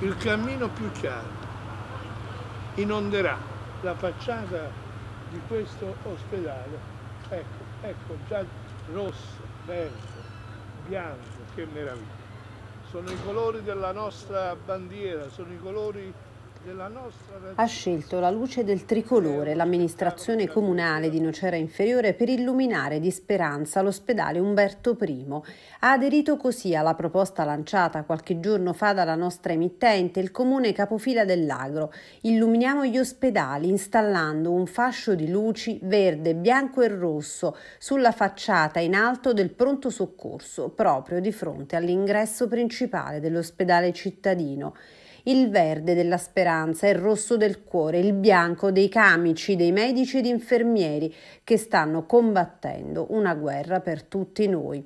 il cammino più chiaro inonderà la facciata di questo ospedale ecco, ecco già rosso, verde, bianco che meraviglia sono i colori della nostra bandiera sono i colori ha scelto la luce del tricolore l'amministrazione comunale di Nocera Inferiore per illuminare di speranza l'ospedale Umberto I. Ha aderito così alla proposta lanciata qualche giorno fa dalla nostra emittente, il comune capofila dell'Agro. Illuminiamo gli ospedali installando un fascio di luci verde, bianco e rosso sulla facciata in alto del pronto soccorso, proprio di fronte all'ingresso principale dell'ospedale cittadino il verde della speranza, il rosso del cuore, il bianco dei camici, dei medici ed infermieri che stanno combattendo una guerra per tutti noi.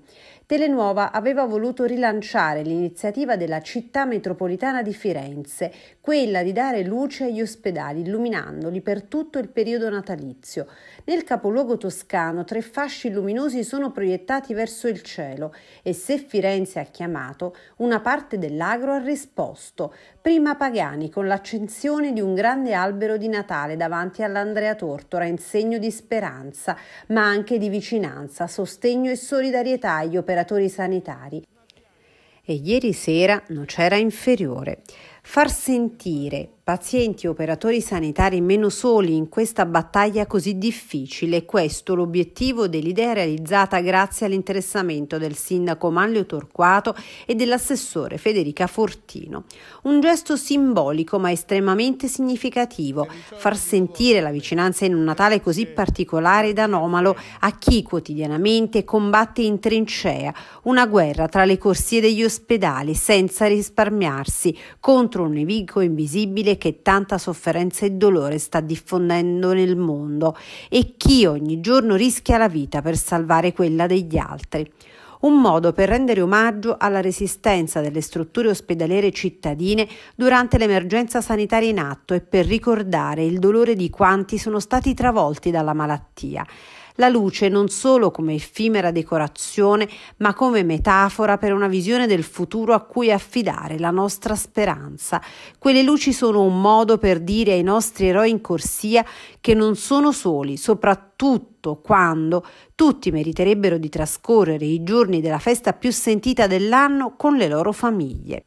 Telenuova aveva voluto rilanciare l'iniziativa della città metropolitana di Firenze, quella di dare luce agli ospedali, illuminandoli per tutto il periodo natalizio. Nel capoluogo toscano tre fasci luminosi sono proiettati verso il cielo e se Firenze ha chiamato, una parte dell'agro ha risposto, prima Pagani con l'accensione di un grande albero di Natale davanti all'Andrea Tortora in segno di speranza, ma anche di vicinanza, sostegno e solidarietà agli operatori operatori sanitari e ieri sera non c'era inferiore. Far sentire pazienti e operatori sanitari meno soli in questa battaglia così difficile, questo l'obiettivo dell'idea realizzata grazie all'interessamento del sindaco Manlio Torquato e dell'assessore Federica Fortino. Un gesto simbolico ma estremamente significativo, far sentire la vicinanza in un Natale così particolare ed anomalo a chi quotidianamente combatte in trincea, una guerra tra le corsie degli ospedali senza risparmiarsi contro contro un nemico invisibile che tanta sofferenza e dolore sta diffondendo nel mondo e chi ogni giorno rischia la vita per salvare quella degli altri un modo per rendere omaggio alla resistenza delle strutture ospedaliere cittadine durante l'emergenza sanitaria in atto e per ricordare il dolore di quanti sono stati travolti dalla malattia la luce non solo come effimera decorazione, ma come metafora per una visione del futuro a cui affidare la nostra speranza. Quelle luci sono un modo per dire ai nostri eroi in corsia che non sono soli, soprattutto quando tutti meriterebbero di trascorrere i giorni della festa più sentita dell'anno con le loro famiglie.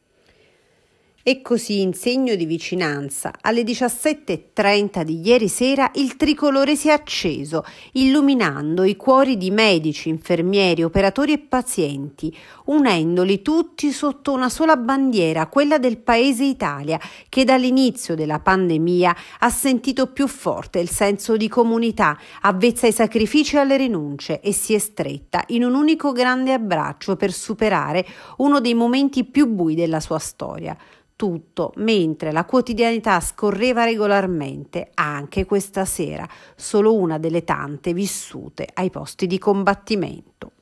E così in segno di vicinanza, alle 17.30 di ieri sera il tricolore si è acceso, illuminando i cuori di medici, infermieri, operatori e pazienti, unendoli tutti sotto una sola bandiera, quella del paese Italia, che dall'inizio della pandemia ha sentito più forte il senso di comunità, avvezza ai sacrifici e alle rinunce e si è stretta in un unico grande abbraccio per superare uno dei momenti più bui della sua storia tutto, mentre la quotidianità scorreva regolarmente anche questa sera, solo una delle tante vissute ai posti di combattimento.